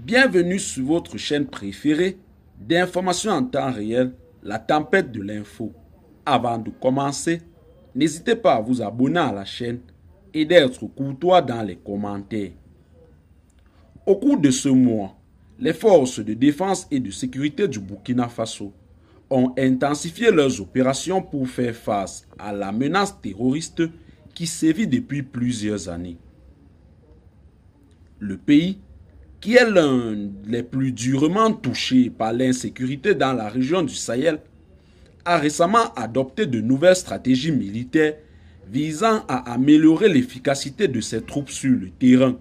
Bienvenue sur votre chaîne préférée d'informations en temps réel, la tempête de l'info. Avant de commencer, n'hésitez pas à vous abonner à la chaîne et d'être courtois dans les commentaires. Au cours de ce mois, les forces de défense et de sécurité du Burkina Faso ont intensifié leurs opérations pour faire face à la menace terroriste qui sévit depuis plusieurs années. Le pays qui est l'un des plus durement touchés par l'insécurité dans la région du Sahel, a récemment adopté de nouvelles stratégies militaires visant à améliorer l'efficacité de ses troupes sur le terrain.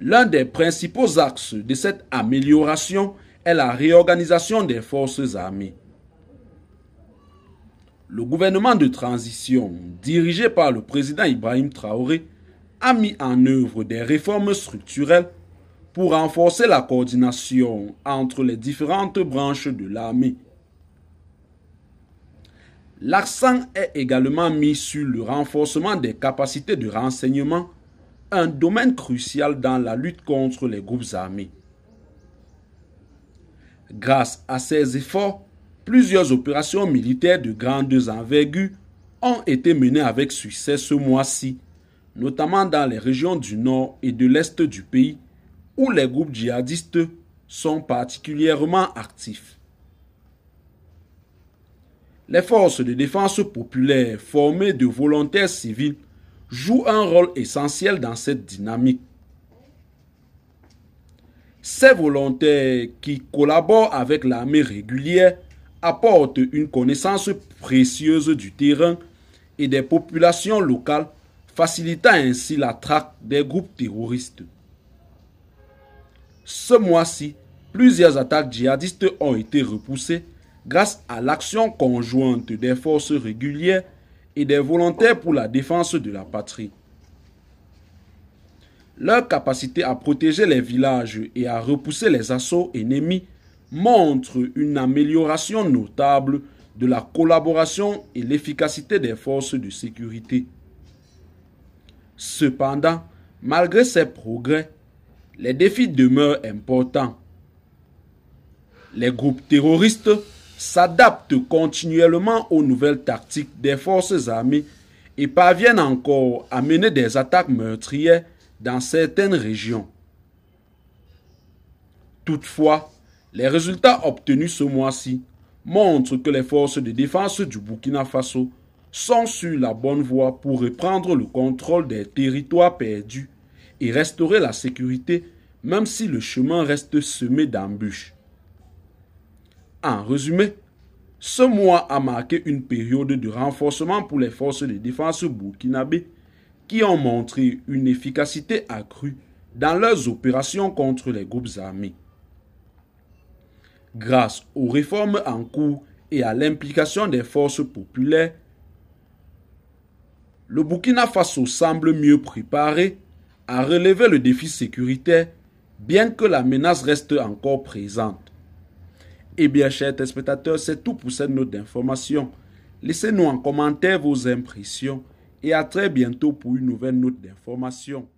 L'un des principaux axes de cette amélioration est la réorganisation des forces armées. Le gouvernement de transition, dirigé par le président Ibrahim Traoré, a mis en œuvre des réformes structurelles pour renforcer la coordination entre les différentes branches de l'armée. L'accent est également mis sur le renforcement des capacités de renseignement, un domaine crucial dans la lutte contre les groupes armés. Grâce à ces efforts, plusieurs opérations militaires de grande envergure ont été menées avec succès ce mois-ci, notamment dans les régions du nord et de l'est du pays, où les groupes djihadistes sont particulièrement actifs. Les forces de défense populaire formées de volontaires civils jouent un rôle essentiel dans cette dynamique. Ces volontaires qui collaborent avec l'armée régulière apportent une connaissance précieuse du terrain et des populations locales Facilita ainsi la traque des groupes terroristes. Ce mois-ci, plusieurs attaques djihadistes ont été repoussées grâce à l'action conjointe des forces régulières et des volontaires pour la défense de la patrie. Leur capacité à protéger les villages et à repousser les assauts ennemis montre une amélioration notable de la collaboration et l'efficacité des forces de sécurité. Cependant, malgré ces progrès, les défis demeurent importants. Les groupes terroristes s'adaptent continuellement aux nouvelles tactiques des forces armées et parviennent encore à mener des attaques meurtrières dans certaines régions. Toutefois, les résultats obtenus ce mois-ci montrent que les forces de défense du Burkina Faso sont sur la bonne voie pour reprendre le contrôle des territoires perdus et restaurer la sécurité même si le chemin reste semé d'embûches. En résumé, ce mois a marqué une période de renforcement pour les forces de défense burkinabées qui ont montré une efficacité accrue dans leurs opérations contre les groupes armés. Grâce aux réformes en cours et à l'implication des forces populaires, le Burkina Faso semble mieux préparé à relever le défi sécuritaire, bien que la menace reste encore présente. Eh bien, chers téléspectateurs, c'est tout pour cette note d'information. Laissez-nous en commentaire vos impressions et à très bientôt pour une nouvelle note d'information.